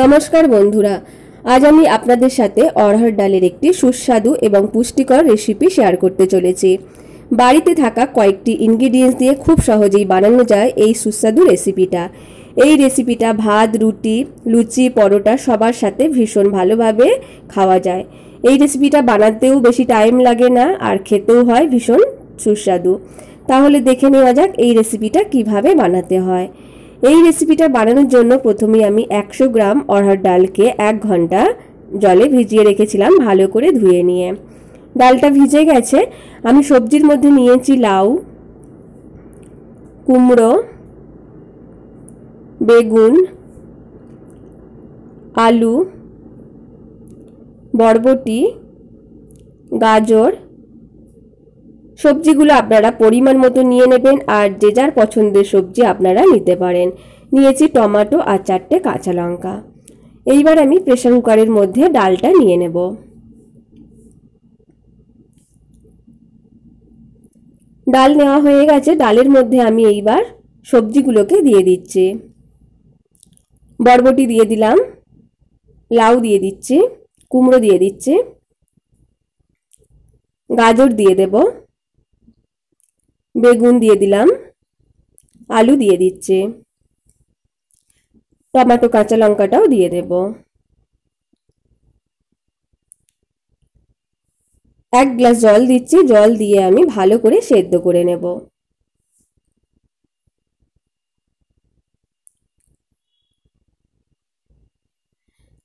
নমস্কার বন্ধুরা আজ আমি আপনাদের সাথে অরহর ডালের একটি সুস্বাদু এবং পুষ্টিকর রেসিপি শেয়ার করতে চলেছি বাড়িতে থাকা কয়েকটি ইনগ্রিডিয়েন্টস দিয়ে খুব সহজেই বানানো যায় এই সুস্বাদু রেসিপিটা এই রেসিপিটা ভাত রুটি লুচি পরোটা সবার সাথে ভীষণ ভালোভাবে খাওয়া যায় এই রেসিপিটা বানাতেও বেশি টাইম লাগে না আর খেতেও হয় ভীষণ সুস্বাদু তাহলে দেখে নেওয়া যাক এই রেসিপিটা কিভাবে বানাতে হয় এই রেসিপিটা বানানোর জন্য প্রথমে আমি একশো গ্রাম অরহর ডালকে এক ঘন্টা জলে ভিজিয়ে রেখেছিলাম ভালো করে ধুয়ে নিয়ে ডালটা ভিজে গেছে আমি সবজির মধ্যে নিয়েছি লাউ কুমড়ো বেগুন আলু বরবটি গাজর সবজিগুলো আপনারা পরিমাণ মতো নিয়ে নেবেন আর যে যার পছন্দের সবজি আপনারা নিতে পারেন নিয়েছি টমেটো আর চারটে কাঁচা লঙ্কা এইবার আমি প্রেশার কুকারের মধ্যে ডালটা নিয়ে নেব ডাল নেওয়া হয়ে গেছে ডালের মধ্যে আমি এইবার সবজিগুলোকে দিয়ে দিচ্ছি বরবটি দিয়ে দিলাম লাউ দিয়ে দিচ্ছি কুমড়ো দিয়ে দিচ্ছি গাজর দিয়ে দেবো বেগুন দিয়ে দিলাম আলু দিয়ে দিচ্ছি টমেটো কাঁচা লঙ্কাটাও দিয়ে দেব এক গ্লাস জল দিচ্ছি জল দিয়ে আমি ভালো করে সেদ্ধ করে নেব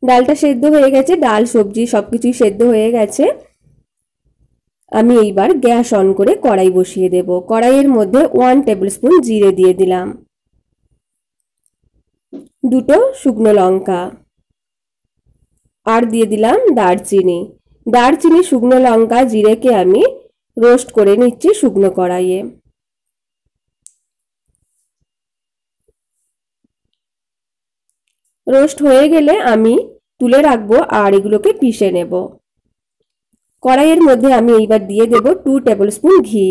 ডালটা সেদ্ধ হয়ে গেছে ডাল সবজি সব কিছুই সেদ্ধ হয়ে গেছে আমি এইবার গ্যাস অন করে কড়াই বসিয়ে দেব কড়াইয়ের মধ্যে ওয়ান টেবিল স্পুন জিরে দিয়ে দিলাম দুটো শুকনো লঙ্কা আর দিয়ে দিলাম দারচিনি দারচিনি শুকনো লঙ্কা জিরেকে আমি রোস্ট করে নিচ্ছি শুকনো কড়াইয়ে রোস্ট হয়ে গেলে আমি তুলে রাখবো আর এগুলোকে পিষে নেবো কড়াইয়ের মধ্যে আমি এইবার দিয়ে দেব টু টেবিল স্পুন ঘি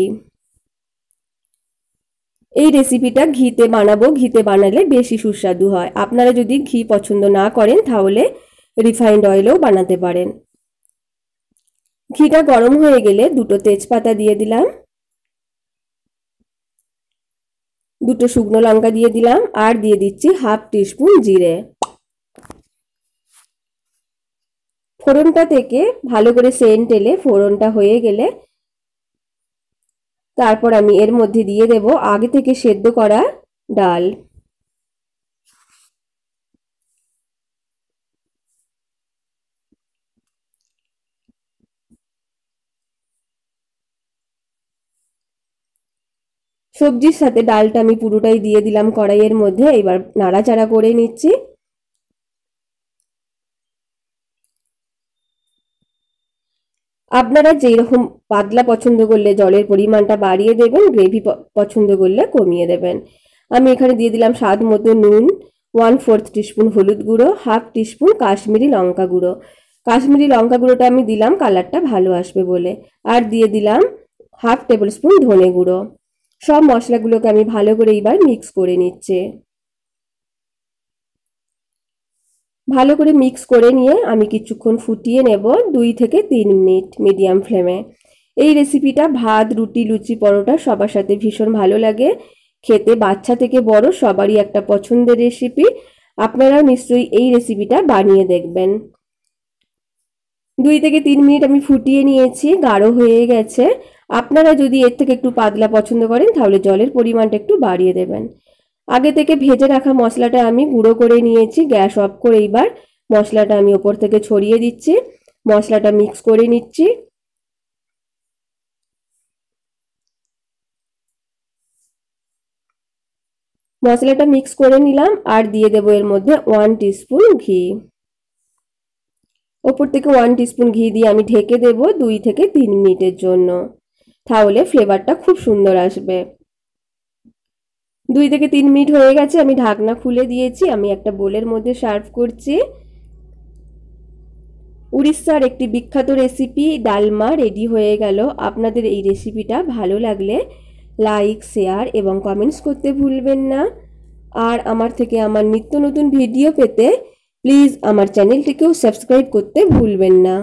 এই রেসিপিটা ঘিতে বানাবো ঘিতে বানালে বেশি সুস্বাদু হয় আপনারা যদি ঘি পছন্দ না করেন তাহলে রিফাইন্ড অয়েলও বানাতে পারেন ঘিটা গরম হয়ে গেলে দুটো তেজপাতা দিয়ে দিলাম দুটো শুকনো লঙ্কা দিয়ে দিলাম আর দিয়ে দিচ্ছি হাফ টিস্পুন জিরে ফোড়নটা থেকে ভালো করে সেন্ট এলে ফোড়নটা হয়ে গেলে তারপর আমি এর মধ্যে দিয়ে দেব আগে থেকে সেদ্ধ করা ডাল সবজির সাথে ডালটা আমি পুরোটাই দিয়ে দিলাম কড়াইয়ের মধ্যে এবার নাড়াচাড়া করে নিচ্ছি আপনারা যেই রকম পাতলা পছন্দ করলে জলের পরিমাণটা বাড়িয়ে দেবেন গ্রেভি পছন্দ করলে কমিয়ে দেবেন আমি এখানে দিয়ে দিলাম স্বাদ মতো নুন ওয়ান ফোর্থ টিস্পুন হলুদ গুঁড়ো হাফ টিস্পুন কাশ্মীরি লঙ্কা গুঁড়ো কাশ্মীরি লঙ্কা গুঁড়োটা আমি দিলাম কালারটা ভালো আসবে বলে আর দিয়ে দিলাম হাফ টেবিল স্পুন ধনে গুঁড়ো সব মশলাগুলোকে আমি ভালো করে এইবার মিক্স করে নিচ্ছে ভালো করে মিক্স করে নিয়ে আমি কিছুক্ষণ ফুটিয়ে নেব দুই থেকে তিন মিনিট মিডিয়াম ফ্লেমে এই রেসিপিটা ভাত রুটি লুচি পরোটা সবার সাথে ভীষণ ভালো লাগে খেতে বাচ্চা থেকে বড় সবারই একটা পছন্দের রেসিপি আপনারাও নিশ্চয়ই এই রেসিপিটা বানিয়ে দেখবেন দুই থেকে তিন মিনিট আমি ফুটিয়ে নিয়েছি গাঢ় হয়ে গেছে আপনারা যদি এর থেকে একটু পাতলা পছন্দ করেন তাহলে জলের পরিমাণটা একটু বাড়িয়ে দেবেন আগে থেকে ভেজে রাখা মশলাটা আমি গুঁড়ো করে নিয়েছি গ্যাস অফ করে এইবার মশলাটা আমি ওপর থেকে ছড়িয়ে দিচ্ছি মশলাটা মিক্স করে নিচ্ছি মশলাটা মিক্স করে নিলাম আর দিয়ে দেবো এর মধ্যে ওয়ান টিস্পুন ঘি ওপর থেকে ওয়ান টিস্পুন ঘি দিয়ে আমি ঢেকে দেব দুই থেকে তিন মিনিটের জন্য তাহলে ফ্লেভারটা খুব সুন্দর আসবে দুই থেকে তিন মিনিট হয়ে গেছে আমি ঢাকনা খুলে দিয়েছি আমি একটা বোলের মধ্যে সার্ভ করছি উড়িষ্যার একটি বিখ্যাত রেসিপি ডালমা রেডি হয়ে গেল আপনাদের এই রেসিপিটা ভালো লাগলে লাইক শেয়ার এবং কমেন্টস করতে ভুলবেন না আর আমার থেকে আমার নিত্য নতুন ভিডিও পেতে প্লিজ আমার চ্যানেলটিকেও সাবস্ক্রাইব করতে ভুলবেন না